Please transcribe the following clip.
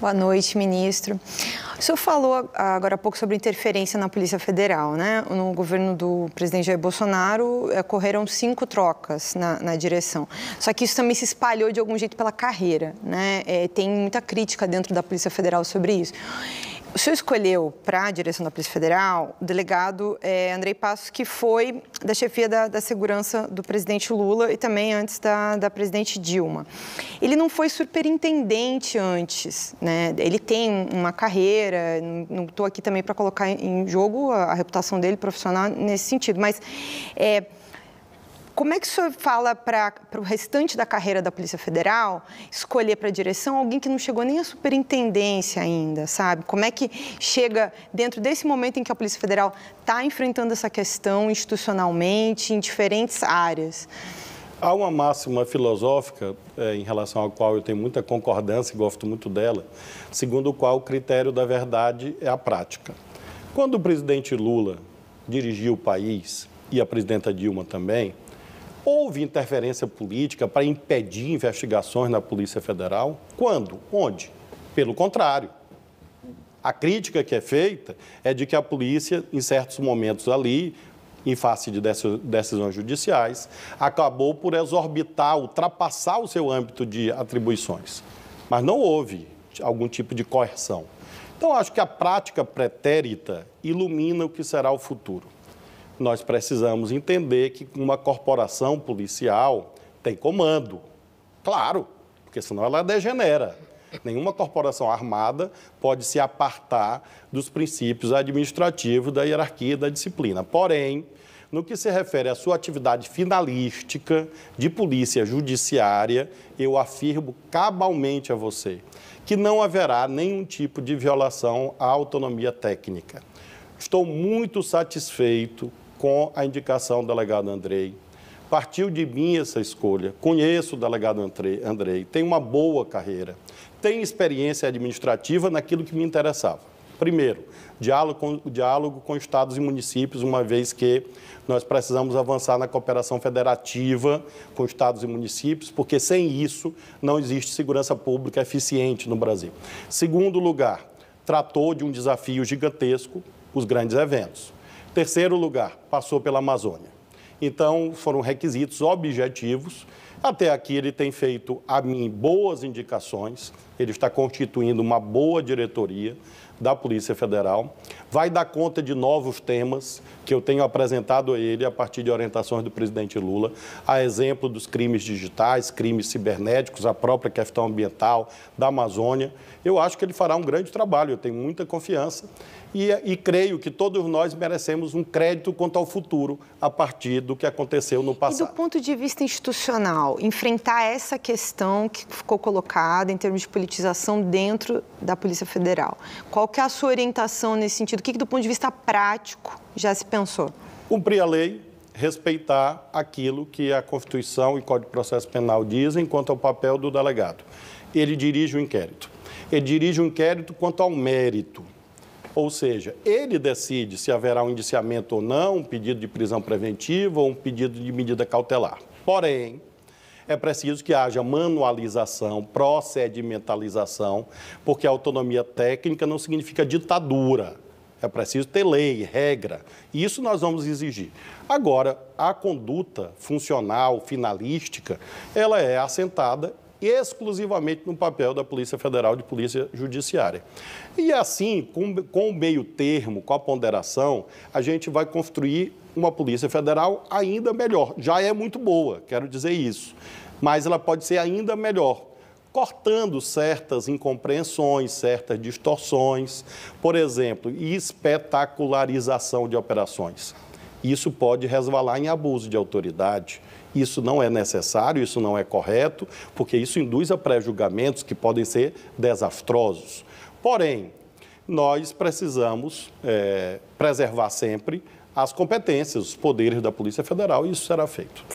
Boa noite, ministro. O senhor falou agora há pouco sobre interferência na Polícia Federal, né? No governo do presidente Jair Bolsonaro eh, ocorreram cinco trocas na, na direção. Só que isso também se espalhou de algum jeito pela carreira, né? É, tem muita crítica dentro da Polícia Federal sobre isso. O senhor escolheu para a direção da Polícia Federal o delegado é, Andrei Passos, que foi da chefia da, da, segurança do presidente Lula e também antes da, da presidente Dilma. Ele não foi superintendente antes, né? Ele tem uma carreira, não estou aqui também para colocar em jogo a, a, reputação dele profissional nesse sentido, mas é, como é que o senhor fala para o restante da carreira da Polícia Federal escolher para a direção alguém que não chegou nem à superintendência ainda, sabe? Como é que chega dentro desse momento em que a Polícia Federal está enfrentando essa questão institucionalmente em diferentes áreas? Há uma máxima filosófica é, em relação à qual eu tenho muita concordância e gosto muito dela, segundo o qual o critério da verdade é a prática. Quando o presidente Lula dirigiu o país e a presidenta Dilma também, Houve interferência política para impedir investigações na Polícia Federal? Quando? Onde? Pelo contrário. A crítica que é feita é de que a polícia, em certos momentos ali, em face de decisões judiciais, acabou por exorbitar, ultrapassar o seu âmbito de atribuições. Mas não houve algum tipo de coerção. Então, acho que a prática pretérita ilumina o que será o futuro nós precisamos entender que uma corporação policial tem comando. Claro, porque senão ela degenera. Nenhuma corporação armada pode se apartar dos princípios administrativos da hierarquia e da disciplina. Porém, no que se refere à sua atividade finalística de polícia judiciária, eu afirmo cabalmente a você que não haverá nenhum tipo de violação à autonomia técnica. Estou muito satisfeito com a indicação do delegado Andrei. Partiu de mim essa escolha. Conheço o delegado Andrei, tem uma boa carreira, tem experiência administrativa naquilo que me interessava. Primeiro, diálogo com, diálogo com estados e municípios, uma vez que nós precisamos avançar na cooperação federativa com estados e municípios, porque sem isso não existe segurança pública eficiente no Brasil. Segundo lugar, tratou de um desafio gigantesco, os grandes eventos. Terceiro lugar, passou pela Amazônia. Então, foram requisitos objetivos. Até aqui, ele tem feito a mim boas indicações, ele está constituindo uma boa diretoria da Polícia Federal, vai dar conta de novos temas que eu tenho apresentado a ele a partir de orientações do presidente Lula, a exemplo dos crimes digitais, crimes cibernéticos, a própria questão ambiental da Amazônia. Eu acho que ele fará um grande trabalho, eu tenho muita confiança e, e creio que todos nós merecemos um crédito quanto ao futuro a partir do que aconteceu no passado. E do ponto de vista institucional, enfrentar essa questão que ficou colocada em termos de política politização dentro da Polícia Federal. Qual que é a sua orientação nesse sentido? O que, que do ponto de vista prático, já se pensou? Cumprir a lei, respeitar aquilo que a Constituição e Código de Processo Penal dizem quanto ao papel do delegado. Ele dirige o inquérito. Ele dirige o inquérito quanto ao mérito. Ou seja, ele decide se haverá um indiciamento ou não, um pedido de prisão preventiva ou um pedido de medida cautelar. Porém, é preciso que haja manualização, procedimentalização, porque a autonomia técnica não significa ditadura. É preciso ter lei, regra. E isso nós vamos exigir. Agora, a conduta funcional, finalística, ela é assentada exclusivamente no papel da Polícia Federal de Polícia Judiciária. E assim, com, com o meio termo, com a ponderação, a gente vai construir uma Polícia Federal ainda melhor. Já é muito boa, quero dizer isso, mas ela pode ser ainda melhor. Cortando certas incompreensões, certas distorções, por exemplo, e espetacularização de operações isso pode resvalar em abuso de autoridade. Isso não é necessário, isso não é correto, porque isso induz a pré-julgamentos que podem ser desastrosos. Porém, nós precisamos é, preservar sempre as competências, os poderes da Polícia Federal, e isso será feito.